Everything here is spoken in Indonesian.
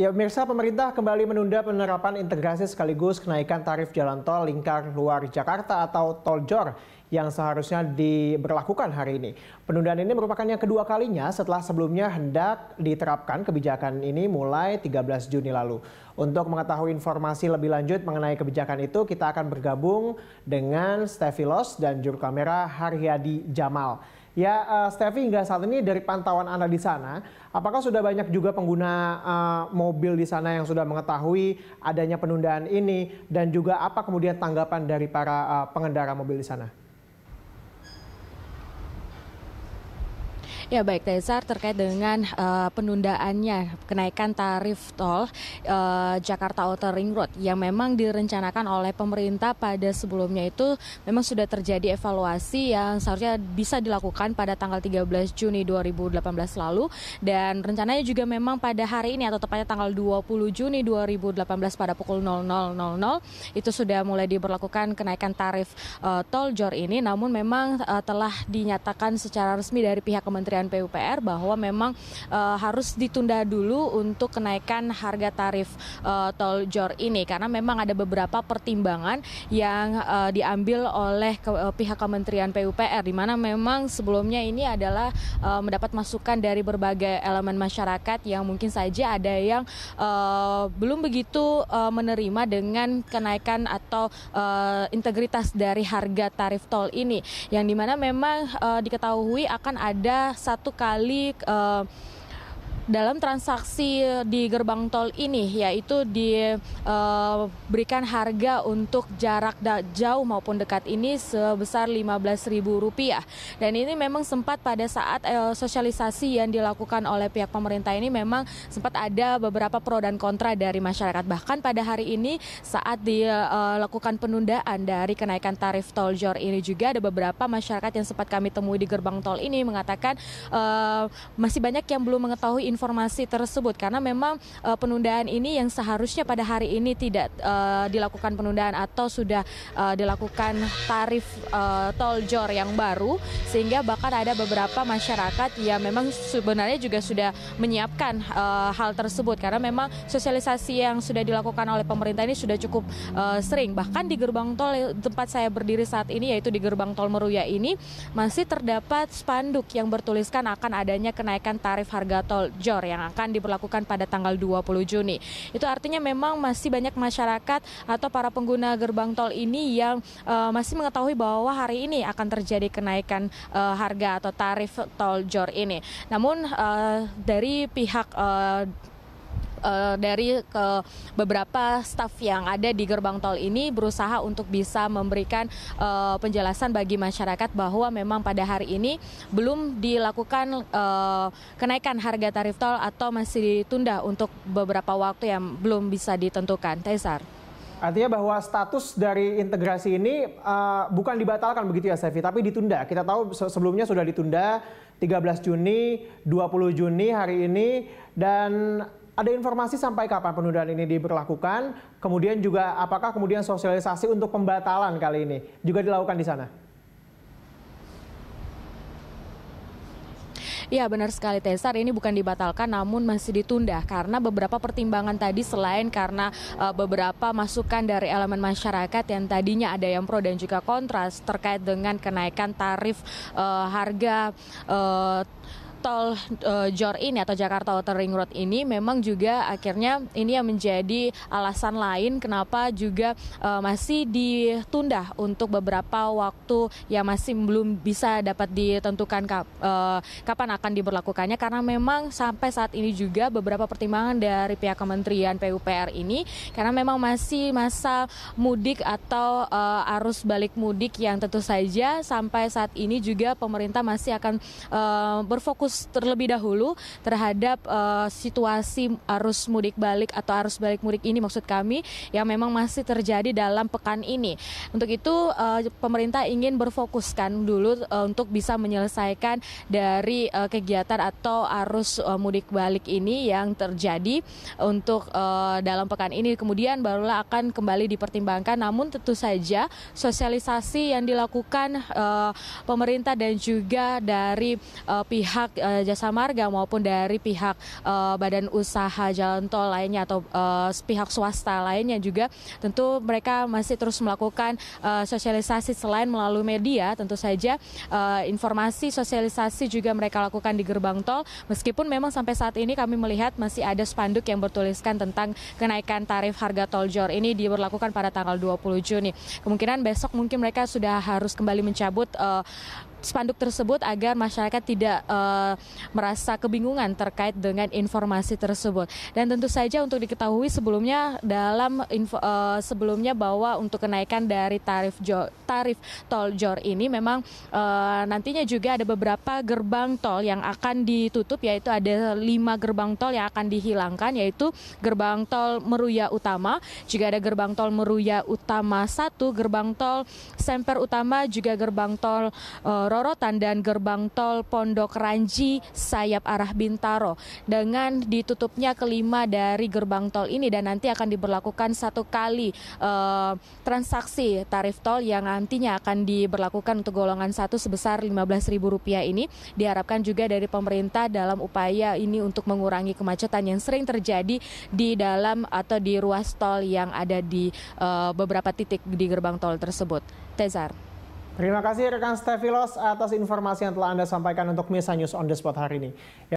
Ya, pemirsa pemerintah kembali menunda penerapan integrasi sekaligus kenaikan tarif jalan tol lingkar luar Jakarta atau tol JOR yang seharusnya diberlakukan hari ini. Penundaan ini merupakan yang kedua kalinya setelah sebelumnya hendak diterapkan kebijakan ini mulai 13 Juni lalu. Untuk mengetahui informasi lebih lanjut mengenai kebijakan itu, kita akan bergabung dengan Stevilos dan juru kamera Haryadi Jamal. Ya, uh, Steffi hingga saat ini dari pantauan Anda di sana, apakah sudah banyak juga pengguna uh, mobil di sana yang sudah mengetahui adanya penundaan ini dan juga apa kemudian tanggapan dari para uh, pengendara mobil di sana? Ya baik Tezar terkait dengan uh, penundaannya kenaikan tarif tol uh, Jakarta Outer Ring Road yang memang direncanakan oleh pemerintah pada sebelumnya itu memang sudah terjadi evaluasi yang seharusnya bisa dilakukan pada tanggal 13 Juni 2018 lalu dan rencananya juga memang pada hari ini atau tepatnya tanggal 20 Juni 2018 pada pukul 00.00 itu sudah mulai diberlakukan kenaikan tarif uh, tol jor ini namun memang uh, telah dinyatakan secara resmi dari pihak Kementerian kementerian PUPR bahwa memang uh, harus ditunda dulu untuk kenaikan harga tarif uh, tol jor ini karena memang ada beberapa pertimbangan yang uh, diambil oleh ke, uh, pihak Kementerian PUPR di mana memang sebelumnya ini adalah uh, mendapat masukan dari berbagai elemen masyarakat yang mungkin saja ada yang uh, belum begitu uh, menerima dengan kenaikan atau uh, integritas dari harga tarif tol ini yang dimana memang uh, diketahui akan ada satu kali uh, dalam transaksi di gerbang tol ini yaitu diberikan eh, uh, harga untuk jarak jauh maupun dekat ini sebesar Rp15.000 dan ini memang sempat pada saat uh, sosialisasi yang dilakukan oleh pihak pemerintah ini memang sempat ada beberapa pro dan kontra dari masyarakat bahkan pada hari ini saat dilakukan eh, penundaan dari kenaikan tarif tol jor ini juga ada beberapa masyarakat yang sempat kami temui di gerbang tol ini mengatakan masih banyak yang belum mengetahui informasi informasi tersebut karena memang uh, penundaan ini yang seharusnya pada hari ini tidak uh, dilakukan penundaan atau sudah uh, dilakukan tarif uh, tol jor yang baru sehingga bahkan ada beberapa masyarakat yang memang sebenarnya juga sudah menyiapkan uh, hal tersebut karena memang sosialisasi yang sudah dilakukan oleh pemerintah ini sudah cukup uh, sering bahkan di gerbang tol tempat saya berdiri saat ini yaitu di gerbang tol Meruya ini masih terdapat spanduk yang bertuliskan akan adanya kenaikan tarif harga tol jor Bojor yang akan diberlakukan pada tanggal 20 Juni. Itu artinya memang masih banyak masyarakat atau para pengguna gerbang tol ini yang uh, masih mengetahui bahwa hari ini akan terjadi kenaikan uh, harga atau tarif tol jor ini. Namun uh, dari pihak uh, uh, dari ke beberapa staf yang ada di gerbang tol ini berusaha untuk bisa memberikan uh, penjelasan bagi masyarakat bahwa memang pada hari ini belum dilakukan uh, kenaikan harga tarif tol atau masih ditunda untuk beberapa waktu yang belum bisa ditentukan. Tesar. Artinya bahwa status dari integrasi ini uh, bukan dibatalkan begitu ya Sevi, tapi ditunda. Kita tahu sebelumnya sudah ditunda 13 Juni, 20 Juni hari ini dan ada informasi sampai kapan penundaan ini diberlakukan? Kemudian juga apakah kemudian sosialisasi untuk pembatalan kali ini juga dilakukan di sana? Ya benar sekali Tesar, ini bukan dibatalkan namun masih ditunda karena beberapa pertimbangan tadi selain karena e, beberapa masukan dari elemen masyarakat yang tadinya ada yang pro dan juga kontras terkait dengan kenaikan tarif e, harga e, tol uh, Jor ini atau Jakarta Outer Ring Road ini memang juga akhirnya ini yang menjadi alasan lain kenapa juga uh, masih ditunda untuk beberapa waktu yang masih belum bisa dapat ditentukan kap, uh, kapan akan diberlakukannya karena memang sampai saat ini juga beberapa pertimbangan dari pihak Kementerian PUPR ini karena memang masih masa mudik atau uh, arus balik mudik yang tentu saja sampai saat ini juga pemerintah masih akan uh, berfokus fokus terlebih dahulu terhadap uh, situasi arus mudik balik atau arus balik mudik ini maksud kami yang memang masih terjadi dalam pekan ini. Untuk itu uh, pemerintah ingin berfokuskan dulu uh, untuk bisa menyelesaikan dari uh, kegiatan atau arus uh, mudik balik ini yang terjadi untuk uh, dalam pekan ini kemudian barulah akan kembali dipertimbangkan namun tentu saja sosialisasi yang dilakukan uh, pemerintah dan juga dari uh, pihak uh, Jasa Marga maupun dari pihak uh, badan usaha jalan tol lainnya atau uh, pihak swasta lainnya juga tentu mereka masih terus melakukan uh, sosialisasi selain melalui media tentu saja uh, informasi sosialisasi juga mereka lakukan di gerbang tol meskipun memang sampai saat ini kami melihat masih ada spanduk yang bertuliskan tentang kenaikan tarif harga tol jor ini diberlakukan pada tanggal 20 Juni. Kemungkinan besok mungkin mereka sudah harus kembali mencabut uh, spanduk tersebut agar masyarakat tidak uh, merasa kebingungan terkait dengan informasi tersebut. Dan tentu saja untuk diketahui sebelumnya dalam info, uh, sebelumnya bahwa untuk kenaikan dari tarif jo, tarif tol jor ini memang uh, nantinya juga ada beberapa gerbang tol yang akan ditutup yaitu ada lima gerbang tol yang akan dihilangkan yaitu gerbang tol Meruya Utama, juga ada gerbang tol Meruya Utama 1, gerbang tol Semper Utama, juga gerbang tol uh, Rorotan dan gerbang tol Pondok Ranji sayap arah Bintaro dengan ditutupnya kelima dari gerbang tol ini dan nanti akan diberlakukan satu kali eh, transaksi tarif tol yang nantinya akan diberlakukan untuk golongan satu sebesar Rp15.000 ini diharapkan juga dari pemerintah dalam upaya ini untuk mengurangi kemacetan yang sering terjadi di dalam atau di ruas tol yang ada di uh, beberapa titik di gerbang tol tersebut. Tezar. Terima kasih rekan Stevilos atas informasi yang telah Anda sampaikan untuk Mesa News on the Spot hari ini.